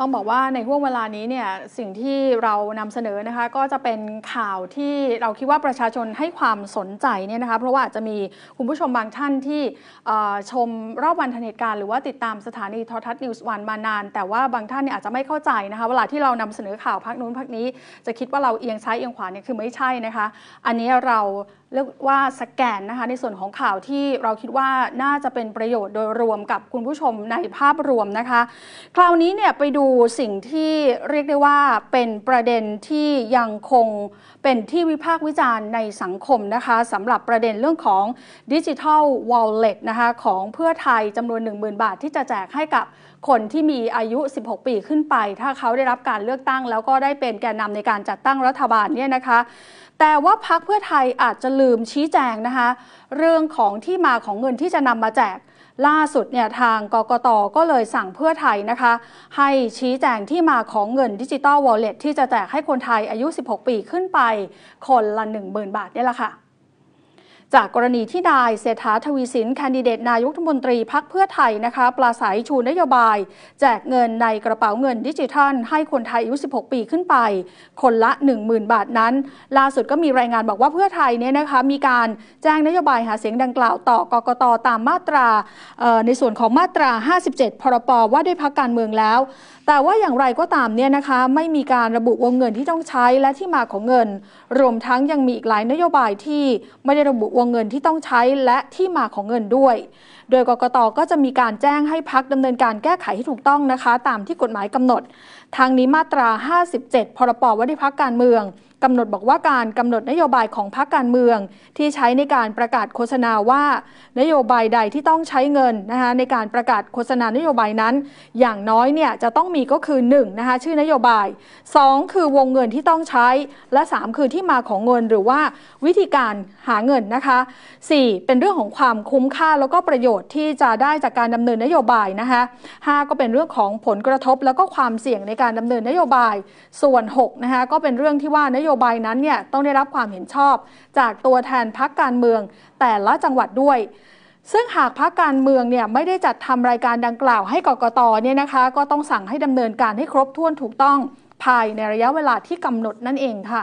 ต้องบอกว่าในห่วงเวลานี้เนี่ยสิ่งที่เรานำเสนอนะคะก็จะเป็นข่าวที่เราคิดว่าประชาชนให้ความสนใจเนี่ยนะคะเพราะว่าจะมีคุณผู้ชมบางท่านที่ชมรอบวันทันเหตุการณ์หรือว่าติดตามสถานีทรทัศน์นิวส์วันมานานแต่ว่าบางท่านเนี่ยอาจจะไม่เข้าใจนะคะเวลาที่เรานำเสนอข่าวพักนู้นพักนี้ จะคิดว่าเราเอียงซ้ายเอียงขวาเนี่ยคือไม่ใช่นะคะอันนี้เราเรียกว่าสแกนนะคะในส่วนของข่าวที่เราคิดว่าน่าจะเป็นประโยชน์โดยรวมกับคุณผู้ชมในภาพรวมนะคะคราวนี้เนี่ยไปดููสิ่งที่เรียกได้ว่าเป็นประเด็นที่ยังคงเป็นที่วิพากษ์วิจารณ์ในสังคมนะคะสำหรับประเด็นเรื่องของดิจิทัลวอลเล็ตนะคะของเพื่อไทยจำนวน 10,000บาทที่จะแจกให้กับคนที่มีอายุ 16 ปีขึ้นไป ถ้าเขาได้รับการเลือกตั้งแล้วก็ได้เป็นแกนนำในการจัดตั้งรัฐบาลเนี่ยนะคะ แต่ว่าพักเพื่อไทยอาจจะลืมชี้แจงนะคะ เรื่องของที่มาของเงินที่จะนำมาแจกล่าสุดเนี่ยทางกกตก็เลยสั่งเพื่อไทยนะคะ ให้ชี้แจงที่มาของเงินดิจิตอลวอลเล็ตที่จะแจกให้คนไทยอายุ 16 ปีขึ้นไป คนละ 10,000บาทนี่แหละค่ะจากกรณีที่นายเศรษฐาทวีสิน แคนดิเดตนายกรัฐมนตรีพักเพื่อไทยนะคะปราศัยชูนโยบาย แจกเงินในกระเป๋าเงินดิจิทัล ให้คนไทยอายุ 16 ปีขึ้นไป คนละ 10,000 บาทนั้น ล่าสุดก็มีรายงานบอกว่าเพื่อไทยเนี่ยนะคะมีการแจ้งนโยบายหาเสียงดังกล่าวต่อกกตตามมาตราในส่วนของมาตรา 57 พรปว่าด้วยพักการเมืองแล้ว แต่ว่าอย่างไรก็ตามเนี่ยนะคะไม่มีการระบุวงเงินที่ต้องใช้และที่มาของเงิน รวมทั้งยังมีอีกหลายนโยบายที่ไม่ได้ระบุวงเงินที่ต้องใช้และที่มาของเงินด้วย โดยกกตก็จะมีการแจ้งให้พักดำเนินการแก้ไขให้ถูกต้องนะคะ ตามที่กฎหมายกำหนด ทางนี้มาตรา 57 พรบว่าด้วยพักการเมืองกำหนด บอกว่าการกำหนดนโยบายของพรรคการเมืองที่ใช้ในการประกาศโฆษณาว่านโยบายใดที่ต้องใช้เงินนะคะในการประกาศโฆษณานโยบายนั้น อย่างน้อย เนี่ย จะต้องมีก็คือ1นะคะชื่อนโยบาย 2 คือวงเงินที่ต้องใช้และ 3 คือที่มาของเงินหรือว่าวิธีการหาเงินนะคะ4เป็นเรื่องของความคุ้มค่าแล้วก็ประโยชน์ที่จะได้จากการดำเนินนโยบายนะคะ5ก็เป็นเรื่องของผลกระทบแล้วก็ความเสี่ยงในการดำเนินนโยบายส่วน6นะคะก็เป็นเรื่องที่ว่านโยบายนั้นเนี่ยต้องได้รับความเห็นชอบจากตัวแทนพักการเมืองแต่ละจังหวัดด้วย ซึ่งหากพักการเมืองเนี่ยไม่ได้จัดทำรายการดังกล่าวให้กกตเนี่ยนะคะ ก็ต้องสั่งให้ดำเนินการให้ครบถ้วนถูกต้องภายในระยะเวลาที่กำหนดนั่นเองค่ะ